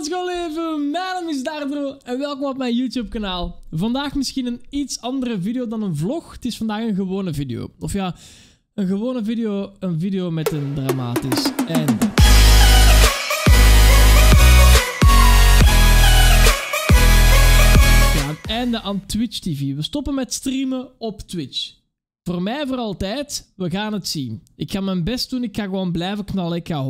wat leven? Mijn naam is Dardro en welkom op mijn YouTube kanaal. Vandaag misschien een iets andere video dan een vlog. Het is vandaag een gewone video. Of ja, een gewone video, een video met een dramatisch einde. Ja, een einde aan Twitch TV. We stoppen met streamen op Twitch. Voor mij voor altijd, we gaan het zien. Ik ga mijn best doen, ik ga gewoon blijven knallen, ik ga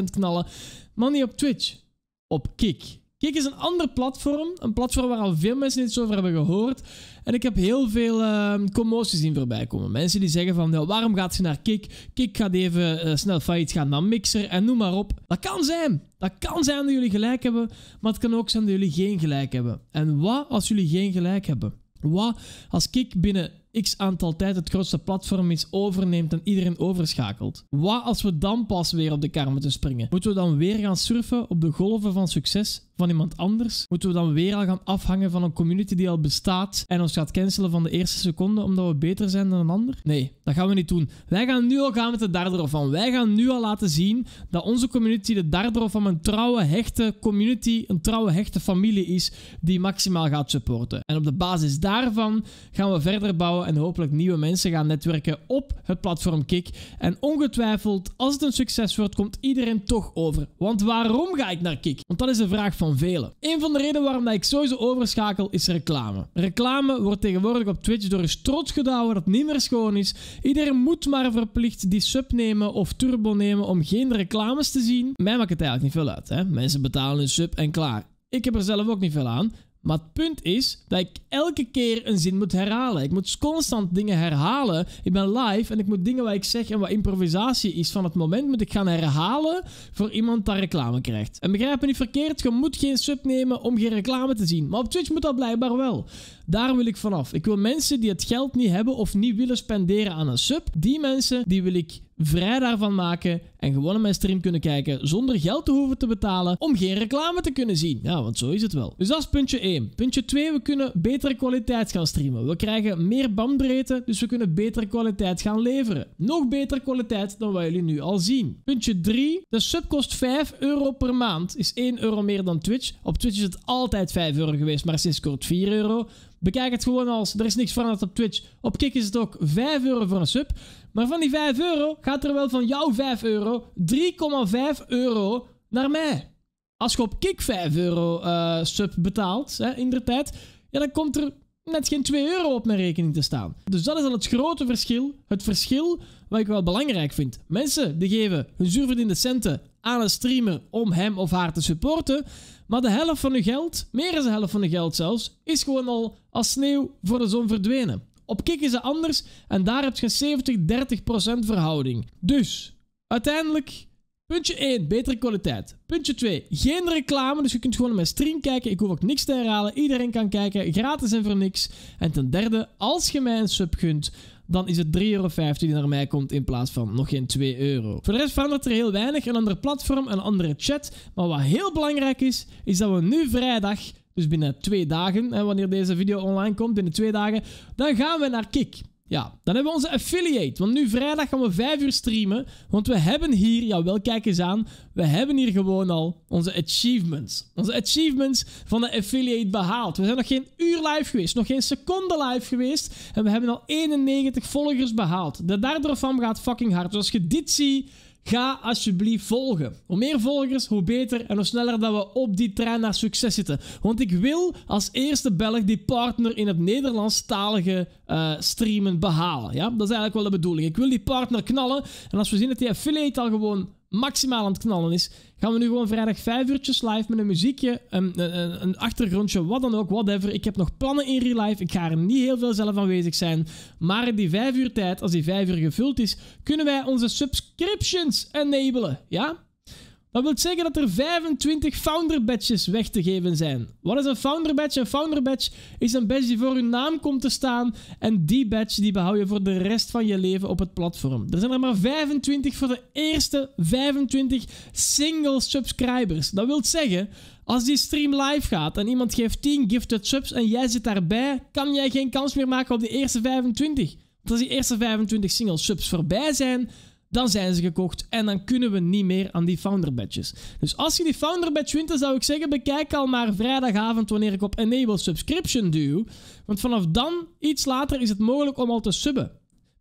100% knallen, maar niet op Twitch op Kik. Kik is een ander platform. Een platform waar al veel mensen iets over hebben gehoord. En ik heb heel veel ehm, commoties zien voorbij komen. Mensen die zeggen van, waarom gaat ze naar Kik? Kik gaat even uh, snel failliet gaan naar Mixer en noem maar op. Dat kan zijn. Dat kan zijn dat jullie gelijk hebben. Maar het kan ook zijn dat jullie geen gelijk hebben. En wat als jullie geen gelijk hebben? Wat als Kik binnen x aantal tijd het grootste platform is overneemt en iedereen overschakelt. Wat als we dan pas weer op de kar moeten springen? Moeten we dan weer gaan surfen op de golven van succes van iemand anders, moeten we dan weer al gaan afhangen van een community die al bestaat en ons gaat cancelen van de eerste seconde omdat we beter zijn dan een ander? Nee, dat gaan we niet doen. Wij gaan nu al gaan met de darder van. Wij gaan nu al laten zien dat onze community de darder van een trouwe, hechte community, een trouwe, hechte familie is die maximaal gaat supporten. En op de basis daarvan gaan we verder bouwen en hopelijk nieuwe mensen gaan netwerken op het platform Kik. En ongetwijfeld, als het een succes wordt, komt iedereen toch over. Want waarom ga ik naar Kik? Want dat is de vraag van van Een van de redenen waarom ik sowieso overschakel is reclame. Reclame wordt tegenwoordig op Twitch door een trots gedouwen dat niet meer schoon is. Iedereen moet maar verplicht die sub nemen of turbo nemen om geen reclames te zien. Mij maakt het eigenlijk niet veel uit. Hè? Mensen betalen hun sub en klaar. Ik heb er zelf ook niet veel aan, maar het punt is dat ik elke keer een zin moet herhalen. Ik moet constant dingen herhalen. Ik ben live en ik moet dingen waar ik zeg en wat improvisatie is van het moment, moet ik gaan herhalen voor iemand dat reclame krijgt. En begrijp me niet verkeerd, je moet geen sub nemen om geen reclame te zien. Maar op Twitch moet dat blijkbaar wel. Daar wil ik vanaf. Ik wil mensen die het geld niet hebben of niet willen spenderen aan een sub. Die mensen, die wil ik vrij daarvan maken en gewoon mijn stream kunnen kijken zonder geld te hoeven te betalen om geen reclame te kunnen zien. Ja, want zo is het wel. Dus dat is puntje 1. Puntje 2, we kunnen betere kwaliteit gaan streamen. We krijgen meer bandbreedte, dus we kunnen betere kwaliteit gaan leveren. Nog betere kwaliteit dan wat jullie nu al zien. Puntje 3, de sub kost 5 euro per maand, is 1 euro meer dan Twitch. Op Twitch is het altijd 5 euro geweest, maar sinds kort 4 euro. Bekijk het gewoon als, er is niks veranderd op Twitch. Op Kik is het ook 5 euro voor een sub. Maar van die 5 euro gaat er wel van jouw 5 euro 3,5 euro naar mij. Als je op Kik 5 euro eh, sub betaalt, hè, in de tijd, ja, dan komt er net geen 2 euro op mijn rekening te staan. Dus dat is al het grote verschil. Het verschil wat ik wel belangrijk vind. Mensen die geven hun zuurverdiende centen aan het streamen om hem of haar te supporten. Maar de helft van uw geld, meer dan de helft van uw geld zelfs, is gewoon al als sneeuw voor de zon verdwenen. Op Kik is het anders en daar heb je een 70-30% verhouding. Dus, uiteindelijk, puntje 1, betere kwaliteit. Puntje 2, geen reclame, dus je kunt gewoon naar mijn stream kijken. Ik hoef ook niks te herhalen, iedereen kan kijken, gratis en voor niks. En ten derde, als je mij een sub gunt, dan is het 3,50 euro die naar mij komt in plaats van nog geen 2 euro. Voor de rest verandert er heel weinig. Een ander platform, een andere chat. Maar wat heel belangrijk is, is dat we nu vrijdag dus binnen twee dagen, hè, wanneer deze video online komt, binnen twee dagen, dan gaan we naar Kik. Ja, dan hebben we onze affiliate. Want nu vrijdag gaan we 5 uur streamen. Want we hebben hier, jawel, kijk eens aan. We hebben hier gewoon al onze achievements. Onze achievements van de affiliate behaald. We zijn nog geen uur live geweest, nog geen seconde live geweest. En we hebben al 91 volgers behaald. De daardoor van gaat fucking hard. Dus als je dit ziet, Ga alsjeblieft volgen. Hoe meer volgers, hoe beter en hoe sneller dat we op die trein naar succes zitten. Want ik wil als eerste Belg die partner in het Nederlands talige eh, streamen behalen. Ja? Dat is eigenlijk wel de bedoeling. Ik wil die partner knallen. En als we zien dat die affiliate al gewoon maximaal aan het knallen is, gaan we nu gewoon vrijdag vijf uurtjes live met een muziekje, een, een, een, achtergrondje, wat dan ook, whatever. Ik heb nog plannen in real life. Ik ga er niet heel veel zelf aanwezig zijn. Maar in die vijf uur tijd, als die vijf uur gevuld is, kunnen wij onze subscriptions enabelen. Ja? Dat wil zeggen dat er 25 founder badges weg te geven zijn. Wat is een founder badge? Een founder badge is een badge die voor uw naam komt te staan. En die badge die behoud je voor de rest van je leven op het platform. Er zijn er maar 25 voor de eerste 25 single subscribers. Dat wil zeggen, als die stream live gaat en iemand geeft 10 gifted subs en jij zit daarbij, kan jij geen kans meer maken op die eerste 25. Want als die eerste 25 single subs voorbij zijn, dan zijn ze gekocht en dan kunnen we niet meer aan die founder badges. Dus als je die founder badge wint, dan zou ik zeggen bekijk al maar vrijdagavond wanneer ik op enable subscription duw. Want vanaf dan, iets later, is het mogelijk om al te subben.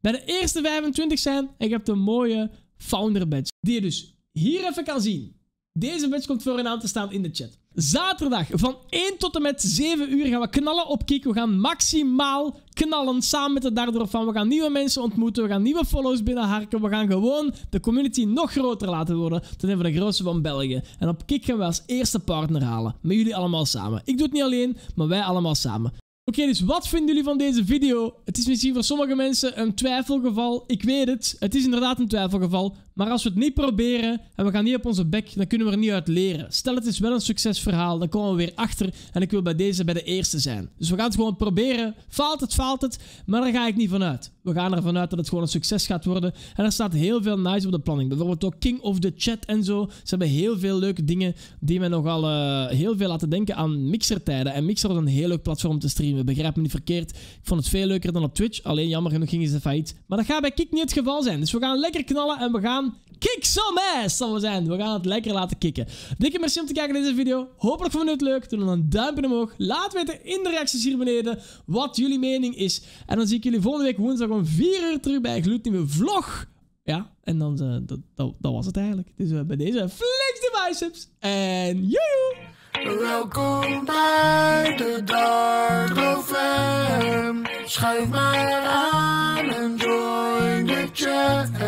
Bij de eerste 25 zijn en je hebt een mooie founder badge. Die je dus hier even kan zien. Deze badge komt voor een aan te staan in de chat. Zaterdag van 1 tot en met 7 uur gaan we knallen op Kik. We gaan maximaal knallen samen met de daardoor van. We gaan nieuwe mensen ontmoeten, we gaan nieuwe follows binnenharken. We gaan gewoon de community nog groter laten worden. Ten van de grootste van België. En op Kik gaan we als eerste partner halen. Met jullie allemaal samen. Ik doe het niet alleen, maar wij allemaal samen. Oké, dus wat vinden jullie van deze video? Het is misschien voor sommige mensen een twijfelgeval. Ik weet het, het is inderdaad een twijfelgeval. Maar als we het niet proberen en we gaan niet op onze bek, dan kunnen we er niet uit leren. Stel het is wel een succesverhaal, dan komen we weer achter en ik wil bij deze bij de eerste zijn. Dus we gaan het gewoon proberen. Faalt het, faalt het, maar daar ga ik niet vanuit. We gaan ervan uit dat het gewoon een succes gaat worden. En er staat heel veel nice op de planning. Bijvoorbeeld ook King of the Chat en zo. Ze hebben heel veel leuke dingen die me nogal uh, heel veel laten denken aan mixertijden. En Mixer was een heel leuk platform om te streamen. Begrijp me niet verkeerd. Ik vond het veel leuker dan op Twitch. Alleen jammer genoeg gingen ze failliet. Maar dat gaat bij Kik niet het geval zijn. Dus we gaan lekker knallen en we gaan Kick some ass, zal we zijn. We gaan het lekker laten kicken. Dikke merci om te kijken naar deze video. Hopelijk vonden je het leuk. Doe dan een duimpje omhoog. Laat weten in de reacties hier beneden wat jullie mening is. En dan zie ik jullie volgende week woensdag om 4 uur terug bij een gloednieuwe vlog. Ja, en dan eh, dat, dat, dat, was het eigenlijk. Dus is eh, bij deze flex de biceps. En yo. Welkom bij de Dark Schrijf Schuif maar aan en join the